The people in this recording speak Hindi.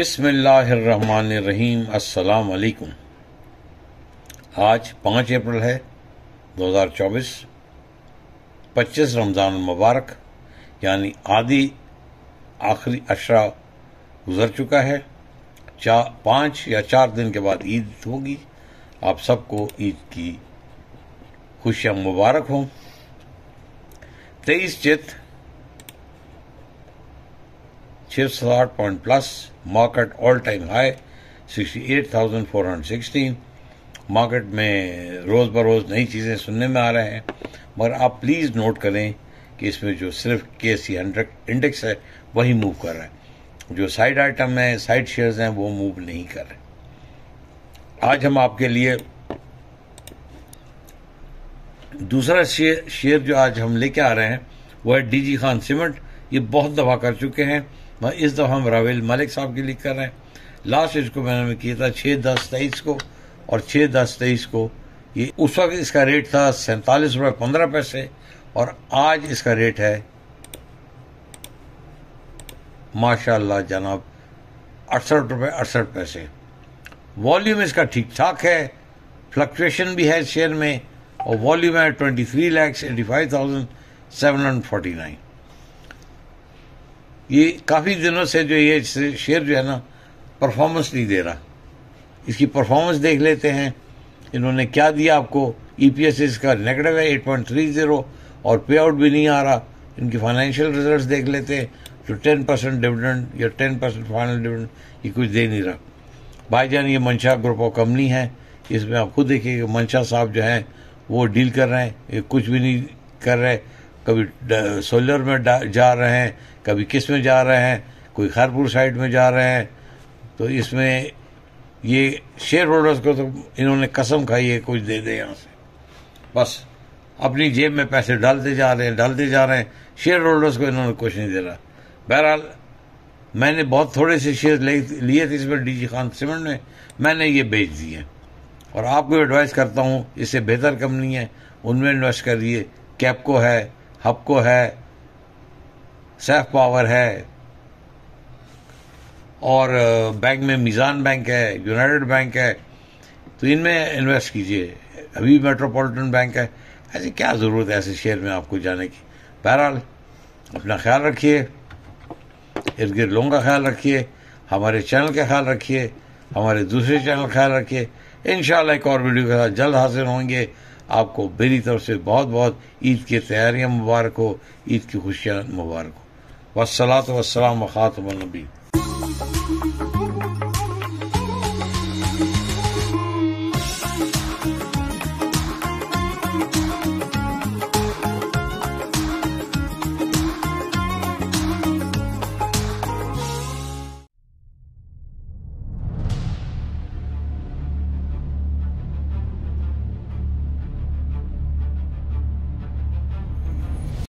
अस्सलाम अलकुम आज पाँच अप्रैल है 2024 25 रमज़ान मुबारक यानी आदि आखिरी अशरा गुज़र चुका है चार पाँच या चार दिन के बाद ईद होगी आप सबको ईद की खुशियाँ मुबारक हों तेईस चित all Point Plus, sixty eight all-time high, 68,416. Market में रोज़ बरोज़ नई चीज़ें सुनने में आ रहे हैं मगर आप प्लीज़ नोट करें कि इसमें जो सिर्फ के सी हंड्रेड इंडेक्स है वही मूव कर रहा है जो साइड आइटम है साइड शेयर्स हैं वो मूव नहीं कर रहे आज हम आपके लिए दूसरा शेयर शेयर जो आज हम लेके आ रहे हैं वो है डीजी खान सीमेंट ये बहुत दफा कर चुके हैं मैं इस दफ़ा हम रावेल मलिक साहब की लिख कर रहे हैं लास्ट इसको मैंने किया था छः दस तेईस को और छः दस तेईस को ये उस वक्त इसका रेट था सैंतालीस रुपये पंद्रह पैसे और आज इसका रेट है माशाल्लाह जनाब अड़सठ रुपये अड़सठ पैसे वॉल्यूम इसका ठीक ठाक है फ्लक्चुएशन भी है शेयर में और वॉल्यूम है twenty three lakhs eighty five thousand seven hundred forty nine ये काफ़ी दिनों से जो ये शेर जो है ना परफॉर्मेंस नहीं दे रहा इसकी परफॉर्मेंस देख लेते हैं इन्होंने क्या दिया आपको ई पी एस इसका नेगेटिव है एट पॉइंट थ्री ज़ीरो और पे आउट भी नहीं आ रहा इनकी फाइनेंशियल रिजल्ट देख लेते हैं तो टेन परसेंट डिविडेंड या टेन परसेंट फाइनल डिविडेंड ये कुछ दे नहीं रहा जान ये मंशा ग्रुप ऑफ कंपनी है इसमें आप खुद देखिए मंशा साहब जो हैं वो डील कर रहे हैं ये कुछ भी नहीं कर रहे कभी सोलर में जा रहे हैं कभी किस में जा रहे हैं कोई खारपुर साइड में जा रहे हैं तो इसमें ये शेयर होल्डर्स को तो इन्होंने कसम खाई है कुछ दे दे यहाँ से बस अपनी जेब में पैसे डालते जा रहे हैं डालते जा रहे हैं शेयर होल्डर्स को इन्होंने कुछ नहीं दे रहा बहरहाल मैंने बहुत थोड़े से शेयर लिए थे इसमें डी जी खान सीमेंट में मैंने ये बेच दिए और आपको एडवाइस करता हूँ इससे बेहतर कंपनी है उनमें इन्वेस्ट करिए कैपको है हपको है सेफ पावर है और बैंक में मीज़ान बैंक है यूनाइटेड बैंक है तो इनमें इन्वेस्ट कीजिए अभी मेट्रोपॉलिटन बैंक है ऐसे क्या ज़रूरत है ऐसे शेयर में आपको जाने की बहरहाल अपना ख्याल रखिए इर्द गिर्द लोगों का ख्याल रखिए हमारे चैनल का ख्याल रखिए हमारे दूसरे चैनल का ख्याल रखिए इन एक और वीडियो के साथ जल्द हाजिर होंगे आपको मेरी तरफ से बहुत बहुत ईद की तैयारियाँ मुबारक हो ईद की खुशियाँ मुबारक हो वसलात वसलाम ख़ातम